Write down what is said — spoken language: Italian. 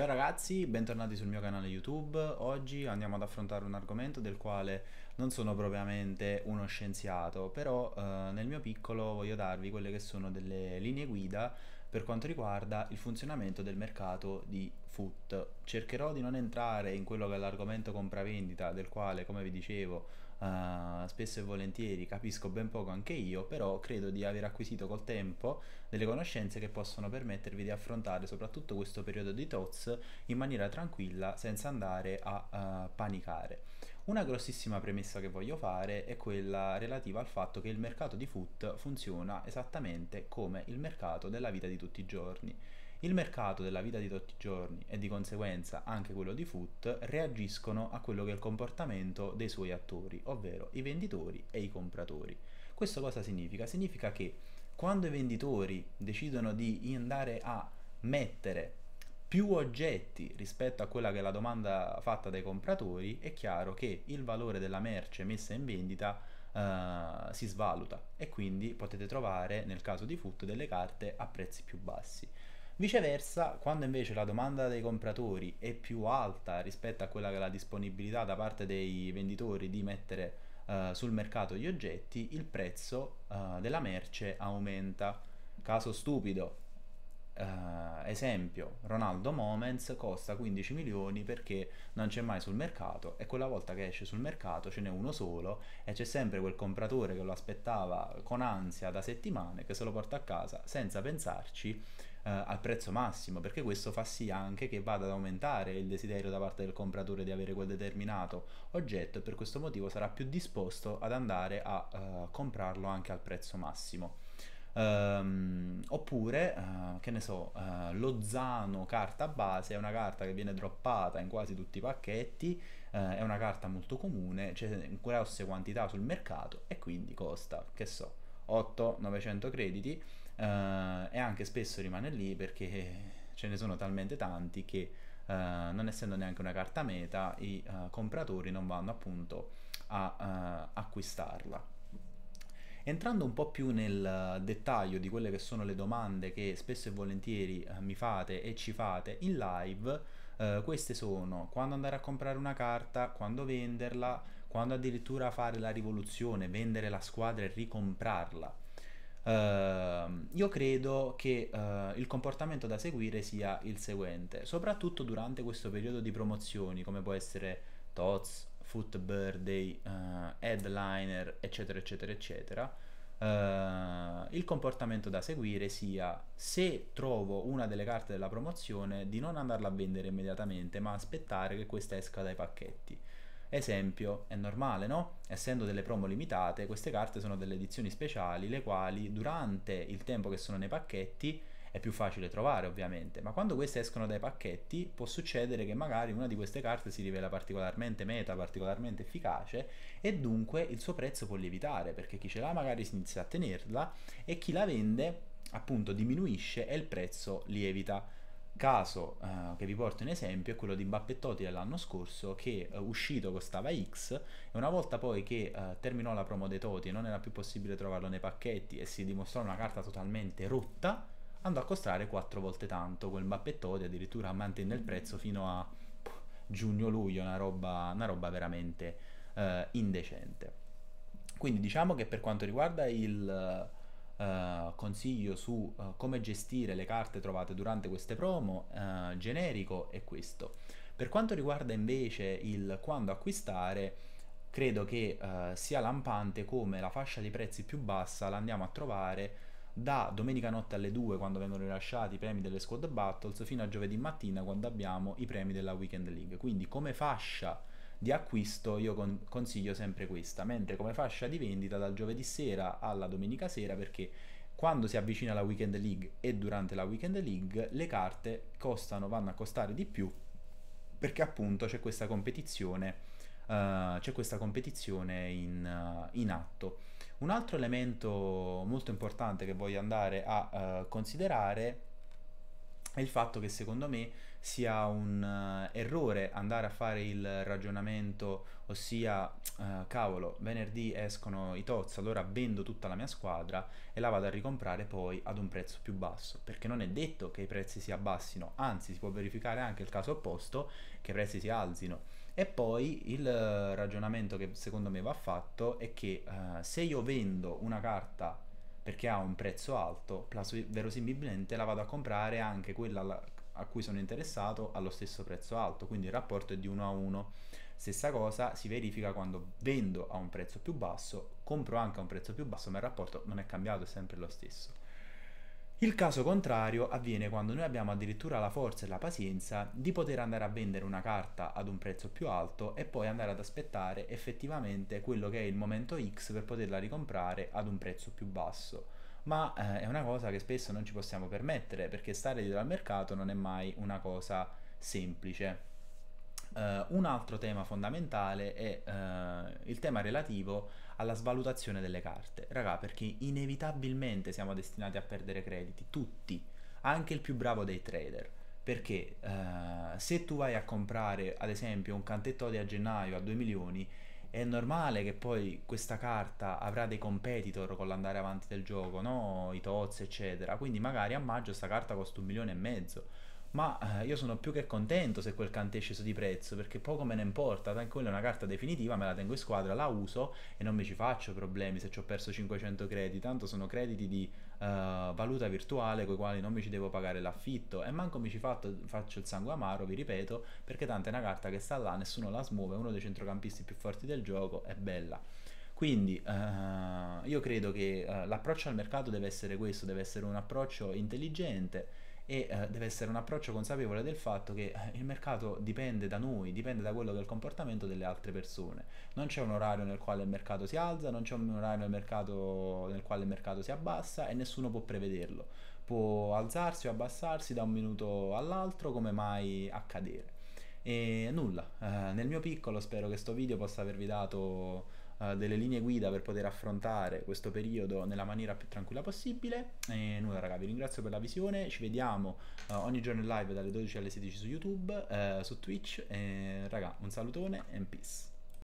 Ciao ragazzi, bentornati sul mio canale YouTube. Oggi andiamo ad affrontare un argomento del quale non sono propriamente uno scienziato, però eh, nel mio piccolo voglio darvi quelle che sono delle linee guida per quanto riguarda il funzionamento del mercato di foot. Cercherò di non entrare in quello che è l'argomento compravendita del quale, come vi dicevo, uh, spesso e volentieri capisco ben poco anche io, però credo di aver acquisito col tempo delle conoscenze che possono permettervi di affrontare soprattutto questo periodo di TOTS in maniera tranquilla senza andare a uh, panicare. Una grossissima premessa che voglio fare è quella relativa al fatto che il mercato di foot funziona esattamente come il mercato della vita di tutti i giorni. Il mercato della vita di tutti i giorni e di conseguenza anche quello di Foot reagiscono a quello che è il comportamento dei suoi attori, ovvero i venditori e i compratori. Questo cosa significa? Significa che quando i venditori decidono di andare a mettere più oggetti rispetto a quella che è la domanda fatta dai compratori, è chiaro che il valore della merce messa in vendita uh, si svaluta e quindi potete trovare nel caso di Foot delle carte a prezzi più bassi. Viceversa, quando invece la domanda dei compratori è più alta rispetto a quella che la disponibilità da parte dei venditori di mettere uh, sul mercato gli oggetti, il prezzo uh, della merce aumenta. Caso stupido, Uh, esempio, Ronaldo Moments costa 15 milioni perché non c'è mai sul mercato e quella volta che esce sul mercato ce n'è uno solo e c'è sempre quel compratore che lo aspettava con ansia da settimane che se lo porta a casa senza pensarci eh, al prezzo massimo, perché questo fa sì anche che vada ad aumentare il desiderio da parte del compratore di avere quel determinato oggetto e per questo motivo sarà più disposto ad andare a eh, comprarlo anche al prezzo massimo. Um, oppure, uh, che ne so, uh, Zano carta base è una carta che viene droppata in quasi tutti i pacchetti, uh, è una carta molto comune, c'è in grosse quantità sul mercato e quindi costa, che so, 8-900 crediti eh, e anche spesso rimane lì perché ce ne sono talmente tanti che eh, non essendo neanche una carta meta i eh, compratori non vanno appunto a acquistarla. Entrando un po' più nel dettaglio di quelle che sono le domande che spesso e volentieri mi fate e ci fate in live, eh, queste sono quando andare a comprare una carta, quando venderla, quando addirittura fare la rivoluzione, vendere la squadra e ricomprarla. Ehm, io credo che uh, il comportamento da seguire sia il seguente, soprattutto durante questo periodo di promozioni come può essere TOTS, Foot Birthday, uh, Headliner, eccetera, eccetera, eccetera. Eh, il comportamento da seguire sia se trovo una delle carte della promozione di non andarla a vendere immediatamente ma aspettare che questa esca dai pacchetti Esempio, è normale, no? Essendo delle promo limitate, queste carte sono delle edizioni speciali, le quali durante il tempo che sono nei pacchetti è più facile trovare ovviamente, ma quando queste escono dai pacchetti può succedere che magari una di queste carte si rivela particolarmente meta, particolarmente efficace e dunque il suo prezzo può lievitare perché chi ce l'ha magari si inizia a tenerla e chi la vende appunto diminuisce e il prezzo lievita caso eh, che vi porto in esempio è quello di Mbappé Totti dell'anno scorso che eh, uscito costava X e una volta poi che eh, terminò la promo dei Totti non era più possibile trovarlo nei pacchetti e si dimostrò una carta totalmente rotta andò a costare quattro volte tanto quel Mbappé Totti addirittura mantenne il prezzo fino a giugno-luglio una roba, una roba veramente eh, indecente quindi diciamo che per quanto riguarda il eh, consiglio su eh, come gestire le carte trovate durante queste promo eh, generico è questo. Per quanto riguarda invece il quando acquistare, credo che eh, sia lampante come la fascia di prezzi più bassa la andiamo a trovare da domenica notte alle 2 quando vengono rilasciati i premi delle squad battles fino a giovedì mattina quando abbiamo i premi della weekend league quindi come fascia di acquisto io con- consiglio sempre questa, mentre come fascia di vendita dal giovedì sera alla domenica sera perché quando si avvicina la Weekend League e durante la Weekend League le carte costano, vanno a costare di più perché appunto c'è questa competizione, uh, c'è questa competizione in, uh, in, atto. Un altro elemento molto importante che voglio andare a uh, considerare è il fatto che secondo me sia un uh, errore andare a fare il ragionamento, ossia uh, cavolo, venerdì escono i Toz, allora vendo tutta la mia squadra e la vado a ricomprare poi ad un prezzo più basso, perché non è detto che i prezzi si abbassino, anzi si può verificare anche il caso opposto che i prezzi si alzino. E poi il uh, ragionamento che secondo me va fatto è che se io vendo una carta perché ha un prezzo alto, verosimilmente la vado a comprare anche quella a cui sono interessato allo stesso prezzo alto, quindi il rapporto è di 1 a 1. Stessa cosa si verifica quando vendo a un prezzo più basso, compro anche a un prezzo più basso, ma il rapporto non è cambiato, è sempre lo stesso. Il caso contrario avviene quando noi abbiamo addirittura la forza e la pazienza di poter andare a vendere una carta ad un prezzo più alto e poi andare ad aspettare effettivamente quello che è il momento X per poterla ricomprare ad un prezzo più basso ma eh, è una cosa che spesso non ci possiamo permettere perché stare dietro al mercato non è mai una cosa semplice. Uh, un altro tema fondamentale è uh, il tema relativo alla svalutazione delle carte. Raga, perché inevitabilmente siamo destinati a perdere crediti, tutti, anche il più bravo dei trader. Perché uh, se tu vai a comprare, ad esempio, un cantetto di a gennaio a 2 milioni, è normale che poi questa carta avrà dei competitor con l'andare avanti del gioco, no? I tozzi, eccetera. Quindi magari a maggio questa carta costa un milione e mezzo ma eh, io sono più che contento se quel cante è sceso di prezzo perché poco me ne importa, tanto quella è una carta definitiva, me la tengo in squadra, la uso e non mi ci faccio problemi se ci ho perso 500 crediti, tanto sono crediti di uh, valuta virtuale con i quali non mi ci devo pagare l'affitto e manco mi ci fatto, faccio il sangue amaro, vi ripeto, perché tanto è una carta che sta là, nessuno la smuove, è uno dei centrocampisti più forti del gioco, è bella. Quindi uh, io credo che uh, l'approccio al mercato deve essere questo, deve essere un approccio intelligente e eh, deve essere un approccio consapevole del fatto che eh, il mercato dipende da noi, dipende da quello che è il comportamento delle altre persone. Non c'è un orario nel quale il mercato si alza, non c'è un orario nel, mercato, nel quale il mercato si abbassa e nessuno può prevederlo. Può alzarsi o abbassarsi da un minuto all'altro come mai accadere. E nulla, eh, nel mio piccolo spero che questo video possa avervi dato eh, delle linee guida per poter affrontare questo periodo nella maniera più tranquilla possibile. E nulla raga, vi ringrazio per la visione, ci vediamo uh, ogni giorno in live dalle 12 alle 16 su YouTube, uh, su Twitch. E, raga, un salutone e peace.